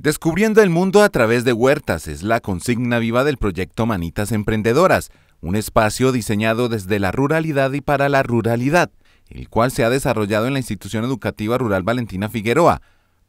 Descubriendo el mundo a través de huertas es la consigna viva del proyecto Manitas Emprendedoras, un espacio diseñado desde la ruralidad y para la ruralidad, el cual se ha desarrollado en la institución educativa rural Valentina Figueroa,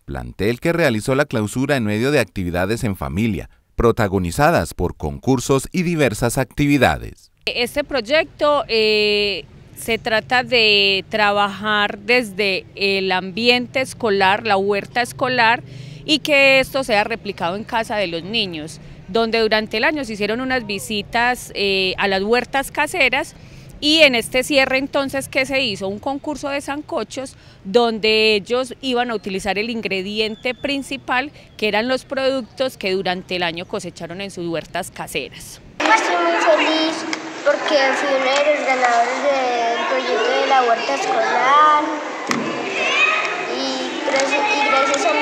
plantel que realizó la clausura en medio de actividades en familia, protagonizadas por concursos y diversas actividades. Este proyecto eh, se trata de trabajar desde el ambiente escolar, la huerta escolar, y que esto sea replicado en casa de los niños, donde durante el año se hicieron unas visitas eh, a las huertas caseras y en este cierre entonces que se hizo un concurso de zancochos donde ellos iban a utilizar el ingrediente principal que eran los productos que durante el año cosecharon en sus huertas caseras. Estoy muy feliz porque fui uno de los ganadores de la huerta escolar y gracias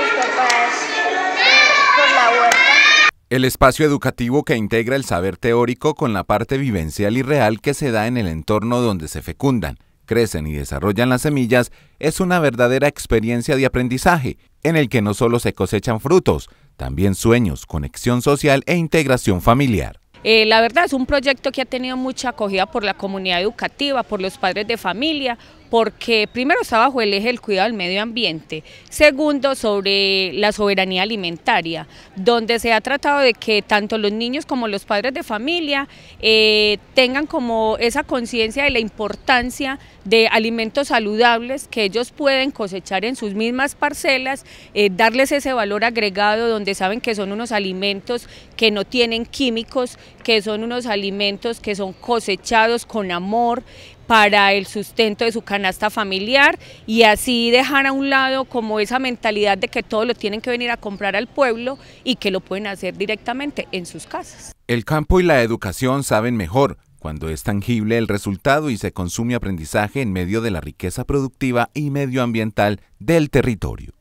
El espacio educativo que integra el saber teórico con la parte vivencial y real que se da en el entorno donde se fecundan, crecen y desarrollan las semillas es una verdadera experiencia de aprendizaje, en el que no solo se cosechan frutos, también sueños, conexión social e integración familiar. Eh, la verdad es un proyecto que ha tenido mucha acogida por la comunidad educativa, por los padres de familia, porque primero está bajo el eje del cuidado del medio ambiente, segundo sobre la soberanía alimentaria, donde se ha tratado de que tanto los niños como los padres de familia eh, tengan como esa conciencia de la importancia de alimentos saludables que ellos pueden cosechar en sus mismas parcelas, eh, darles ese valor agregado donde saben que son unos alimentos que no tienen químicos, que son unos alimentos que son cosechados con amor para el sustento de su canasta familiar y así dejar a un lado como esa mentalidad de que todos lo tienen que venir a comprar al pueblo y que lo pueden hacer directamente en sus casas. El campo y la educación saben mejor cuando es tangible el resultado y se consume aprendizaje en medio de la riqueza productiva y medioambiental del territorio.